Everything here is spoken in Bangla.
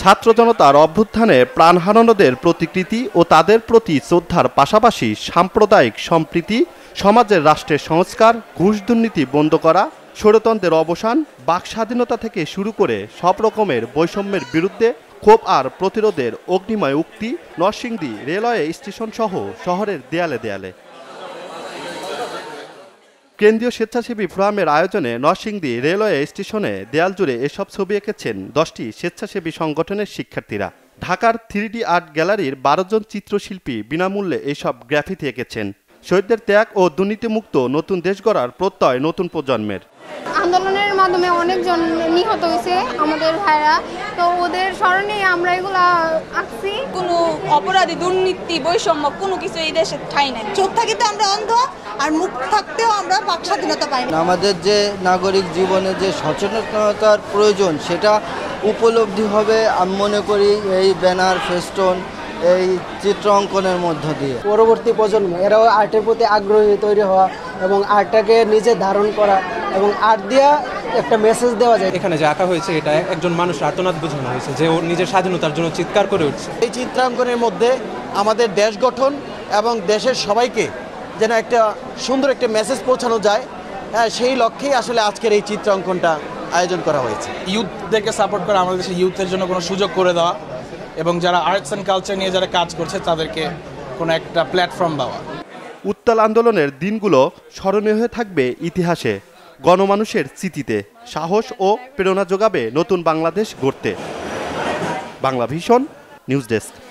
ছাত্র জনতার অভ্যুত্থানে প্রাণ হারানোদের প্রতিকৃতি ও তাদের প্রতি শ্রদ্ধার পাশাপাশি সাম্প্রদায়িক সম্প্রীতি সমাজের রাষ্ট্রের সংস্কার ঘুষ দুর্নীতি বন্ধ করা ষড়তন্ত্রের অবসান বাক স্বাধীনতা থেকে শুরু করে সব রকমের বৈষম্যের বিরুদ্ধে ক্ষোভ আর প্রতিরোধের অগ্নিময় উক্তি নরসিংদী রেলওয়ে স্টেশন সহ শহরের দেয়ালে দেয়ালে কেন্দ্রীয় স্বেচ্ছাসেবী ফোরামের আয়োজনে নরসিংদী রেলওয়ে স্টেশনে দেয়াল জুড়ে এসব ছবি এঁকেছেন দশটি স্বেচ্ছাসেবী সংগঠনের শিক্ষার্থীরা ঢাকার থ্রিডি আর্ট গ্যালারির বারো জন চিত্রশিল্পী বিনামূল্যে এসব গ্রাফিতি এঁকেছেন শহীদদের ত্যাগ ও দুর্নীতিমুক্ত নতুন দেশ গড়ার প্রত্যয় নতুন প্রজন্মের আন্দোলনের মাধ্যমে অনেকজন নিহত হয়েছে আমাদের ভাইরা তো ওদের স্মরণে আমরা এগুলা আঁকছি কোনো অপরাধী দুর্নীতি বৈষম্য কোনো কিছু এই দেশে ঠাই নাই চোখ থাকিতে আমরা অন্ধ আর মুখ থাকতেও আমরা বাক স্বাধীনতা পাই আমাদের যে নাগরিক জীবনে যে সচেতনতার প্রয়োজন সেটা উপলব্ধি হবে আমি মনে করি এই ব্যানার ফেস্টন এই চিত্র অঙ্কনের মধ্য দিয়ে পরবর্তী প্রজন্ম এরাও আর্টের প্রতি আগ্রহী তৈরি হওয়া এবং আর্টটাকে নিজে ধারণ করা এবং আর্ট দিয়া একটা মেসেজ দেওয়া যায় এখানে যে আঁকা হয়েছে এটা একজন মানুষ আর্তনাদ বোঝানো হয়েছে যে ওর নিজের স্বাধীনতার জন্য চিৎকার করে উঠছে এই চিত্রাঙ্কনের মধ্যে আমাদের দেশ গঠন এবং দেশের সবাইকে যেন একটা সুন্দর একটা মেসেজ পৌঁছানো যায় হ্যাঁ সেই লক্ষ্যেই আসলে আজকের এই চিত্রাঙ্কনটা আয়োজন করা হয়েছে ইউথদেরকে সাপোর্ট করা আমাদের দেশের ইউথের জন্য কোনো সুযোগ করে দেওয়া এবং যারা আর্টস অ্যান্ড কালচার নিয়ে যারা কাজ করছে তাদেরকে কোনো একটা প্ল্যাটফর্ম দেওয়া উত্তাল আন্দোলনের দিনগুলো স্মরণীয় হয়ে থাকবে ইতিহাসে গণমানুষের স্মৃতিতে সাহস ও প্রেরণা যোগাবে নতুন বাংলাদেশ গড়তে বাংলা ভীষণ নিউজ ডেস্ক